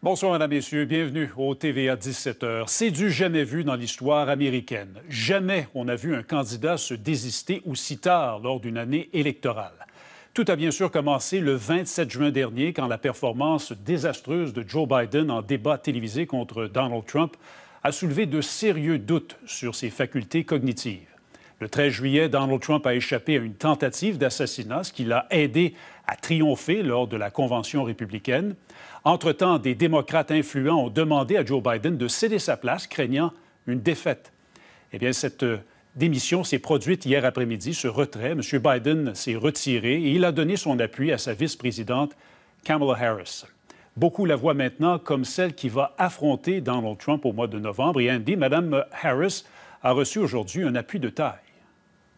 Bonsoir, mesdames, Messieurs. Bienvenue au TVA 17h. C'est du jamais vu dans l'histoire américaine. Jamais on a vu un candidat se désister aussi tard lors d'une année électorale. Tout a bien sûr commencé le 27 juin dernier, quand la performance désastreuse de Joe Biden en débat télévisé contre Donald Trump a soulevé de sérieux doutes sur ses facultés cognitives. Le 13 juillet, Donald Trump a échappé à une tentative d'assassinat, ce qui l'a aidé à triompher lors de la Convention républicaine. Entre-temps, des démocrates influents ont demandé à Joe Biden de céder sa place, craignant une défaite. Eh bien, cette euh, démission s'est produite hier après-midi, ce retrait. M. Biden s'est retiré et il a donné son appui à sa vice-présidente Kamala Harris. Beaucoup la voient maintenant comme celle qui va affronter Donald Trump au mois de novembre. Et Andy, Mme Harris a reçu aujourd'hui un appui de taille.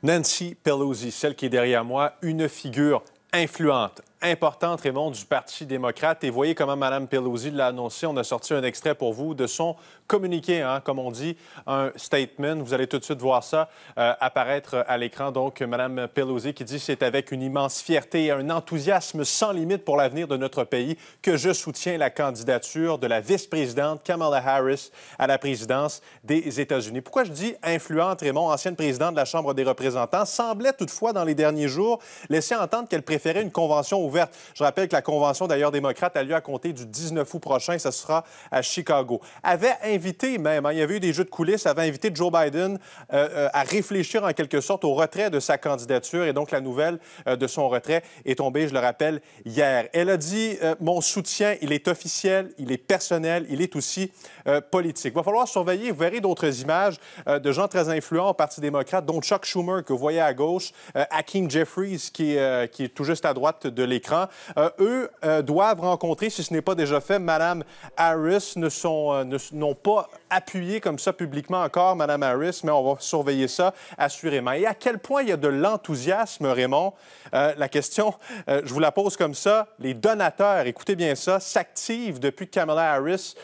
Nancy Pelosi, celle qui est derrière moi, une figure influente, importante, Raymond, du Parti démocrate. Et voyez comment Mme Pelosi l'a annoncé. On a sorti un extrait pour vous de son communiqué, hein. comme on dit, un statement. Vous allez tout de suite voir ça euh, apparaître à l'écran. Donc, Mme Pelosi qui dit C'est avec une immense fierté et un enthousiasme sans limite pour l'avenir de notre pays que je soutiens la candidature de la vice-présidente Kamala Harris à la présidence des États-Unis. Pourquoi je dis influente, Raymond, ancienne présidente de la Chambre des représentants, semblait toutefois dans les derniers jours laisser entendre qu'elle préférait une convention ouverte. Je rappelle que la convention d'ailleurs démocrate a lieu à compter du 19 août prochain. Ça sera à Chicago. Avait invité même, hein, il y avait eu des jeux de coulisses, avait invité Joe Biden euh, euh, à réfléchir en quelque sorte au retrait de sa candidature. Et donc la nouvelle euh, de son retrait est tombée, je le rappelle, hier. Elle a dit Mon soutien, il est officiel, il est personnel, il est aussi politique. Il va falloir surveiller. Vous verrez d'autres images de gens très influents au Parti démocrate, dont Chuck Schumer que vous voyez à gauche, Hakeem Jeffries qui, qui est tout juste à droite de l'équipe euh, eux euh, doivent rencontrer, si ce n'est pas déjà fait, Mme Harris. Ne sont, euh, n'ont pas appuyé comme ça publiquement encore Mme Harris, mais on va surveiller ça assurément. Et à quel point il y a de l'enthousiasme, Raymond? la question, je vous la pose comme ça. Les donateurs, écoutez bien ça, s'activent depuis Kamala Harris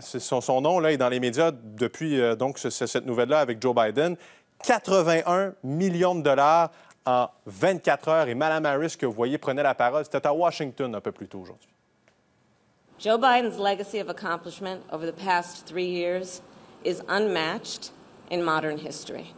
Son, son, nom là, est dans les médias depuis donc, cette nouvelle-là avec Joe Biden. 81 millions de dollars en 24 heures. Et Mme Harris, que vous voyez, prenait la parole. C'était à Washington un peu plus tôt aujourd'hui. Joe Biden's legacy of accomplishment over the past three years is unmatched in modern history.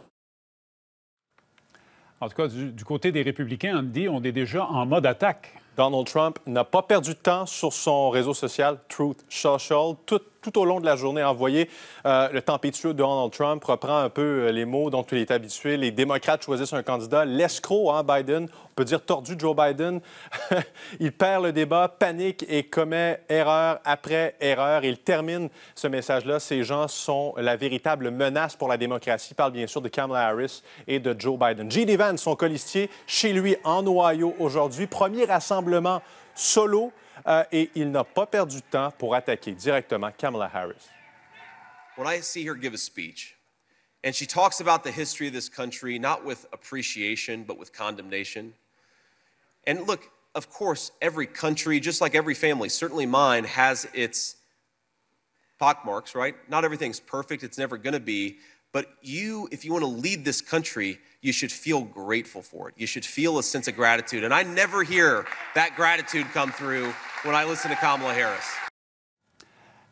En tout cas, du, côté des républicains, on dit on est déjà en mode attaque. Donald Trump n'a pas perdu de temps sur son réseau social Truth Social. Toute tout au long de la journée envoyé euh, le tempétueux Donald Trump reprend un peu euh, les mots dont il est habitué. Les démocrates choisissent un candidat. L'escroc, hein, Biden, on peut dire tordu Joe Biden. il perd le débat, panique et commet erreur après erreur. Il termine ce message-là. Ces gens sont la véritable menace pour la démocratie. Il parle bien sûr de Kamala Harris et de Joe Biden. J.D. Evans, son colistier, chez lui en Ohio aujourd'hui. Premier rassemblement solo euh, et il n'a pas perdu de temps pour attaquer directement Kamala Harris. When I see her give a speech, and she talks about the history of this country, not with appreciation, but with condemnation. And look, of course, every country, just like every family, certainly mine, has its pockmarks, right? Not everything's perfect, it's never gonna be. But you, if you want to lead this country, you should feel grateful for it. You should feel a sense of gratitude. And I never hear that gratitude come through when I listen to Kamala Harris.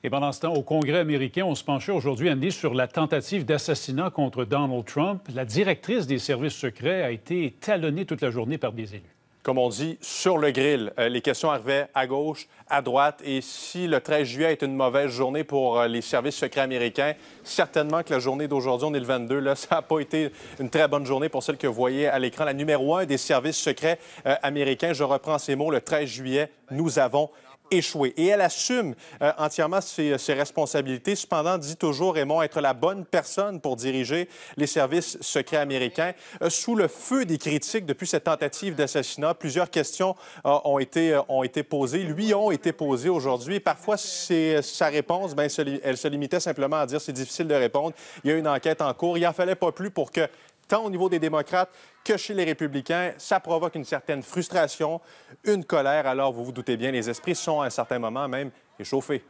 Et pendant ce temps, au Congrès américain, on se penchait aujourd'hui, Andy, sur la tentative d'assassinat contre Donald Trump. La directrice des services secrets a été talonnée toute la journée par des élus comme on dit, sur le grill. Euh, les questions arrivaient à gauche, à droite. Et si le 13 juillet est une mauvaise journée pour euh, les services secrets américains, certainement que la journée d'aujourd'hui, on est le 22, là, ça n'a pas été une très bonne journée pour celle que vous voyez à l'écran. La numéro un des services secrets euh, américains, je reprends ces mots, le 13 juillet, nous avons et elle assume euh, entièrement ses, responsabilités. Cependant, dit toujours Raymond être la bonne personne pour diriger les services secrets américains. Euh, sous le feu des critiques depuis cette tentative d'assassinat, plusieurs questions euh, ont, été, ont été posées, lui ont été posées aujourd'hui. Parfois, sa réponse, ben, elle se limitait simplement à dire c'est difficile de répondre. Il y a une enquête en cours. Il n'en fallait pas plus pour que tant au niveau des démocrates que chez les républicains. Ça provoque une certaine frustration, une colère. Alors, vous vous doutez bien, les esprits sont à un certain moment même échauffés.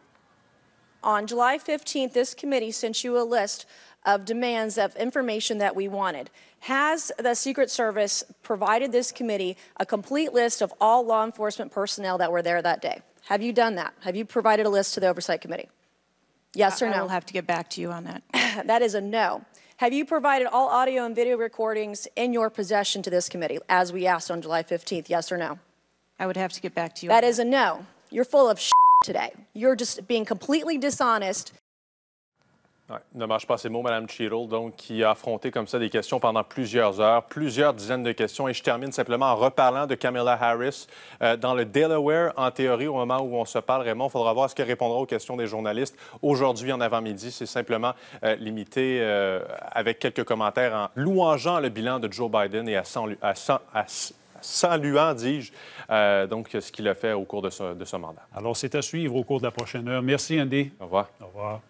On July 15th, this committee sent you a list of demands of information that we wanted. Has the Secret Service provided this committee a complete list of all law enforcement personnel that were there that day? Have you done that? Have you provided a list to the Oversight Committee? Yes or no? I will have to get back to you on that. that is a no. Have you provided all audio and video recordings in your possession to this committee, as we asked on July 15th, yes or no? I would have to get back to you. That is a no. You're full of today. You're just being completely dishonest ne marche pas ces mots, Mme Cheadle, donc, qui a affronté comme ça des questions pendant plusieurs heures, plusieurs dizaines de questions. Et je termine simplement en reparlant de Kamala Harris euh, dans le Delaware. En théorie, au moment où on se parle, Raymond, il faudra voir ce qu'elle répondra aux questions des journalistes. Aujourd'hui, en avant-midi, c'est simplement euh, limité euh, avec quelques commentaires en louangeant le bilan de Joe Biden et à, saluant, dis-je, donc ce qu'il a fait au cours de de ce mandat. Alors, c'est à suivre au cours de la prochaine heure. Merci, Andy. Au revoir. Au revoir.